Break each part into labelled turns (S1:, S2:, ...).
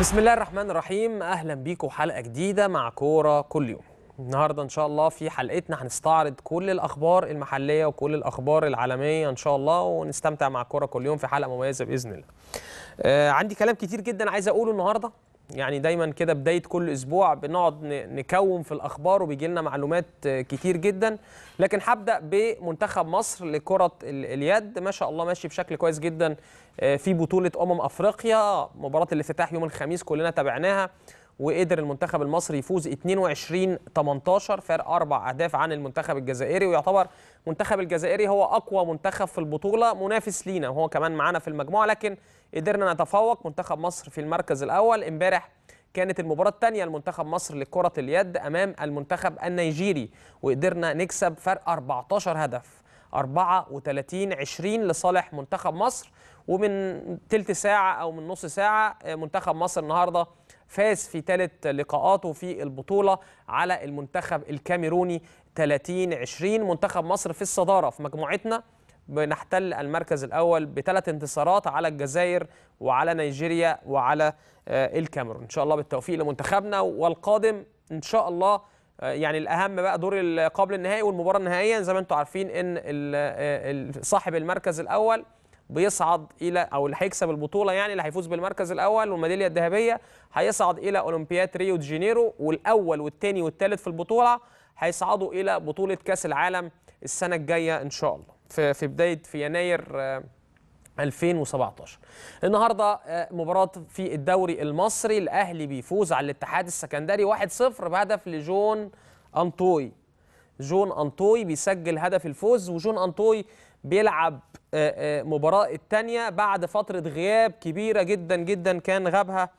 S1: بسم الله الرحمن الرحيم اهلا بيكم حلقه جديده مع كوره كل يوم النهارده ان شاء الله في حلقتنا هنستعرض كل الاخبار المحليه وكل الاخبار العالميه ان شاء الله ونستمتع مع كوره كل يوم في حلقه مميزه باذن الله آه عندي كلام كتير جدا عايز اقوله النهارده يعني دايما كده بدايه كل اسبوع بنقعد نكون في الاخبار وبيجي لنا معلومات كتير جدا لكن هبدا بمنتخب مصر لكره اليد ما شاء الله ماشي بشكل كويس جدا آه، في بطوله امم افريقيا مباراه الافتتاح يوم الخميس كلنا تابعناها وقدر المنتخب المصري يفوز 22 18 فرق اربع اهداف عن المنتخب الجزائري ويعتبر المنتخب الجزائري هو اقوى منتخب في البطوله منافس لينا وهو كمان معانا في المجموعه لكن قدرنا نتفوق منتخب مصر في المركز الاول امبارح كانت المباراة الثانية لمنتخب مصر لكرة اليد أمام المنتخب النيجيري وقدرنا نكسب فرق 14 هدف 34 20 لصالح منتخب مصر ومن تلت ساعة أو من نص ساعة آه، منتخب مصر النهاردة فاز في ثالث لقاءاته في البطولة على المنتخب الكاميروني 30 20 منتخب مصر في الصدارة في مجموعتنا بنحتل المركز الأول بثلاث انتصارات على الجزائر وعلى نيجيريا وعلى آه، الكاميرون إن شاء الله بالتوفيق لمنتخبنا والقادم إن شاء الله آه، يعني الاهم بقى دور قبل النهائي والمباراه النهائيه زي ما انتم عارفين ان آه، صاحب المركز الاول بيصعد الى او اللي هيكسب البطوله يعني اللي هيفوز بالمركز الاول والميداليه الذهبيه هيصعد الى اولمبياد ريو دي جانيرو والاول والثاني والثالث في البطوله هيصعدوا الى بطوله كاس العالم السنه الجايه ان شاء الله في في بدايه في يناير 2017 آه، النهارده آه، مباراه في الدوري المصري الاهلي بيفوز على الاتحاد السكندري 1-0 بهدف لجون انطوي جون انطوي بيسجل هدف الفوز وجون انطوي بيلعب آه، آه، مباراة الثانية بعد فترة غياب كبيرة جدا جدا كان غابها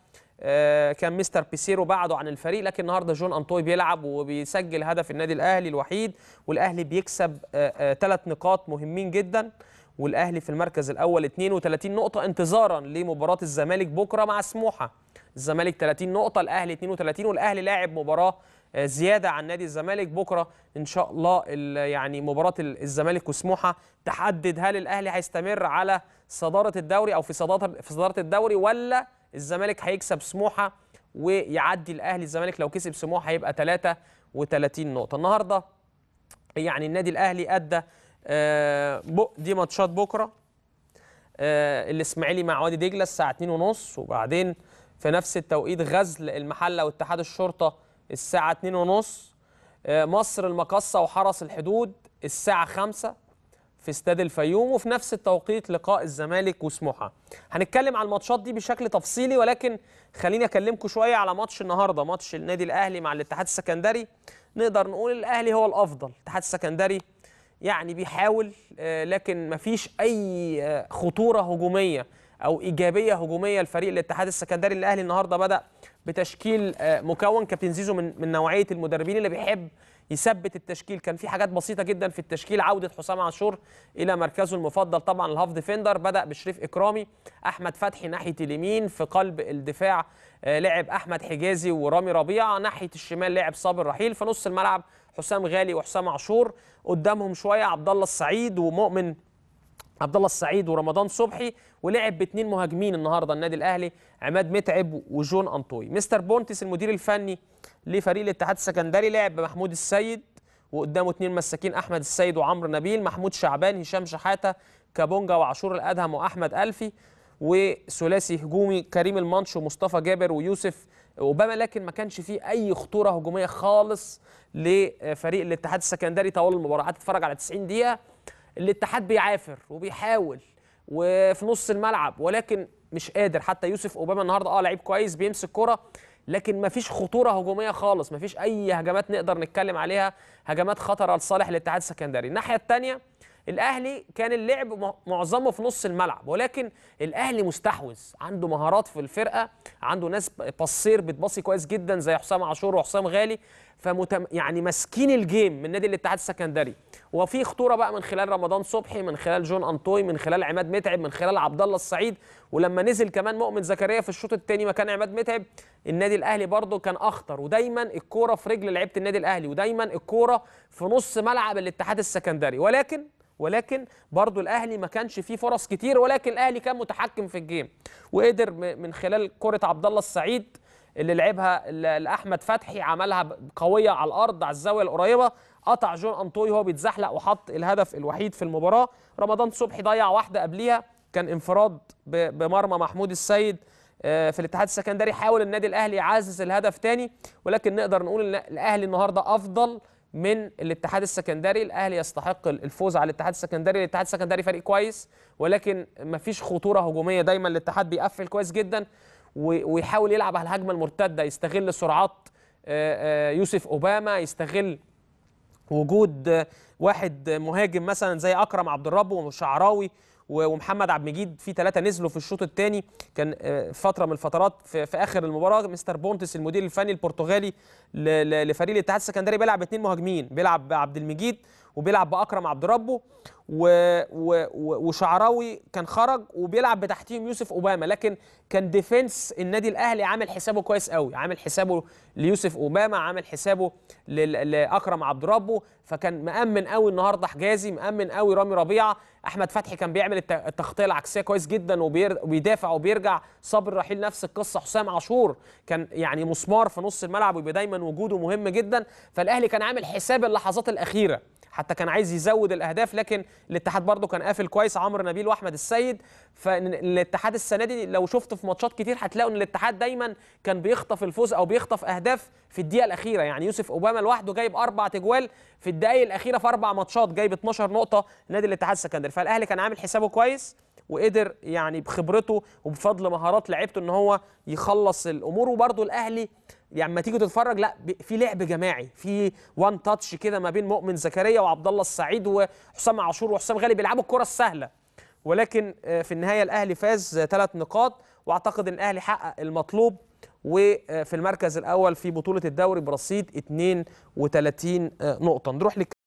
S1: آه، كان مستر بيسيرو بعده عن الفريق لكن النهارده جون انطوي بيلعب وبيسجل هدف النادي الاهلي الوحيد والاهلي بيكسب ثلاث نقاط مهمين جدا والاهلي في المركز الاول 32 نقطه انتظارا لمباراه الزمالك بكره مع سموحه الزمالك 30 نقطه الاهلي 32 والاهلي لاعب مباراه آه، زياده عن نادي الزمالك بكره ان شاء الله يعني مباراه الزمالك وسموحه تحدد هل الاهلي هيستمر على صداره الدوري او في صداره في صداره الدوري ولا الزمالك هيكسب سموحه ويعدي الاهلي الزمالك لو كسب سموحه هيبقى 33 نقطه النهارده يعني النادي الاهلي ادى آه، دي ماتشات بكره آه، الاسماعيلي مع وادي دجله الساعه 2:30 وبعدين في نفس التوقيت غزل المحله واتحاد الشرطه الساعة 2:30 آه، مصر المقصة وحرس الحدود الساعة 5 في استاد الفيوم وفي نفس التوقيت لقاء الزمالك وسموحة هنتكلم على الماتشات دي بشكل تفصيلي ولكن خليني اكلمكم شوية على ماتش النهاردة ماتش النادي الاهلي مع الاتحاد السكندري نقدر نقول الاهلي هو الافضل الاتحاد السكندري يعني بيحاول آه، لكن مفيش اي آه، خطورة هجومية او ايجابيه هجوميه لفريق الاتحاد السكندري الاهلي النهارده بدا بتشكيل آه، مكون كابتن زيزو من من نوعيه المدربين اللي بيحب يثبت التشكيل كان في حاجات بسيطه جدا في التشكيل عوده حسام عاشور الى مركزه المفضل طبعا الهاف ديفندر بدا بشريف اكرامي احمد فتحي ناحيه اليمين في قلب الدفاع آه، لعب احمد حجازي ورامي ربيعه ناحيه الشمال لعب صابر رحيل في نص الملعب حسام غالي وحسام عاشور قدامهم شويه عبد الله السعيد ومؤمن عبد الله السعيد ورمضان صبحي ولعب باثنين مهاجمين النهارده النادي الاهلي عماد متعب وجون انطوي مستر بونتس المدير الفني لفريق الاتحاد السكندري لعب بمحمود السيد وقدامه اثنين مساكين احمد السيد وعمرو نبيل محمود شعبان هشام شحاته كابونجا وعاشور الادهم واحمد الفي وثلاثي هجومي كريم المنش ومصطفى جابر ويوسف اوباما لكن ما كانش فيه اي خطوره هجوميه خالص لفريق الاتحاد السكندري طول المباراه هتتفرج على 90 دقيقه الاتحاد بيعافر وبيحاول وفي نص الملعب ولكن مش قادر حتى يوسف اوباما النهارده اه لعيب كويس بيمسك كرة لكن مفيش خطوره هجوميه خالص مفيش اي هجمات نقدر نتكلم عليها هجمات خطره لصالح الاتحاد السكندري الناحيه الثانيه الاهلي كان اللعب معظمه في نص الملعب ولكن الاهلي مستحوذ عنده مهارات في الفرقه عنده ناس بصير بتباصي كويس جدا زي حسام عاشور وحسام غالي فمتم يعني ماسكين الجيم من نادي الاتحاد السكندري وفي خطوره بقى من خلال رمضان صبحي من خلال جون انطوي من خلال عماد متعب من خلال عبد الله السعيد ولما نزل كمان مؤمن زكريا في الشوط الثاني مكان عماد متعب النادي الاهلي برده كان اخطر ودايما الكوره في رجل لعيبه النادي الاهلي ودايما الكوره في نص ملعب الاتحاد السكندري ولكن ولكن برضو الاهلي ما كانش فيه فرص كتير ولكن الاهلي كان متحكم في الجيم وقدر من خلال كره عبد الله السعيد اللي لعبها لاحمد فتحي عملها قويه على الارض على الزاويه القريبه قطع جون انطوي وهو بيتزحلق وحط الهدف الوحيد في المباراه رمضان صبحي ضيع واحده قبليها كان انفراد بمرمى محمود السيد آه، في الاتحاد السكندري حاول النادي الاهلي يعزز الهدف تاني ولكن نقدر نقول ان الاهلي النهارده افضل من الاتحاد السكندري الاهلي يستحق الفوز على الاتحاد السكندري الاتحاد السكندري فريق كويس ولكن مفيش خطوره هجوميه دايما الاتحاد بيقفل كويس جدا ويحاول يلعب على الهجمه المرتده يستغل سرعات آه، آه، يوسف اوباما يستغل وجود واحد مهاجم مثلا زي اكرم عبد الرب وشعراوي ومحمد عبد المجيد في ثلاثه نزلوا في الشوط الثاني كان آه، فتره من الفترات في, في اخر المباراه مستر بونتس المدير الفني البرتغالي لفريق الاتحاد السكندري بيلعب اثنين مهاجمين بيلعب عبد المجيد وبيلعب باكرم عبد ربه و... و... وشعراوي كان خرج وبيلعب بتحتيهم يوسف اوباما لكن كان ديفنس النادي الاهلي عامل حسابه كويس قوي عامل حسابه ليوسف اوباما عامل حسابه ل... لاكرم عبد ربه فكان مامن قوي النهارده حجازي مامن قوي رامي ربيعه احمد فتحي كان بيعمل الت... التغطيه العكسيه كويس جدا وبير... وبيدافع وبيرجع صابر رحيل نفس القصه حسام عاشور كان يعني مسمار في نص الملعب ويبقى دايما وجوده مهم جدا فالاهلي كان عامل حساب اللحظات الاخيره حتى كان عايز يزود الاهداف لكن الاتحاد برضه كان قافل كويس عمرو نبيل واحمد السيد فالاتحاد السنه دي لو شفت في ماتشات كتير هتلاقوا ان الاتحاد دايما كان بيخطف الفوز او بيخطف اهداف في الدقيقه الاخيره يعني يوسف اوباما لوحده جايب اربع تجوال في الدقائق الاخيره في اربع ماتشات جايب 12 نقطه نادي الاتحاد السكندري فالاهلي كان عامل حسابه كويس وقدر يعني بخبرته وبفضل مهارات لعيبته ان هو يخلص الامور وبرده الاهلي يعني لما تيجي تتفرج لا في لعب جماعي في وان تاتش كده ما بين مؤمن زكريا وعبد الله السعيد وحسام عاشور وحسام غالي بيلعبوا الكره السهله ولكن آه، في النهايه الاهلي فاز ثلاث نقاط واعتقد ان الاهلي حقق المطلوب وفي آه، المركز الاول في بطوله الدوري برصيد 32 آه، نقطه نروح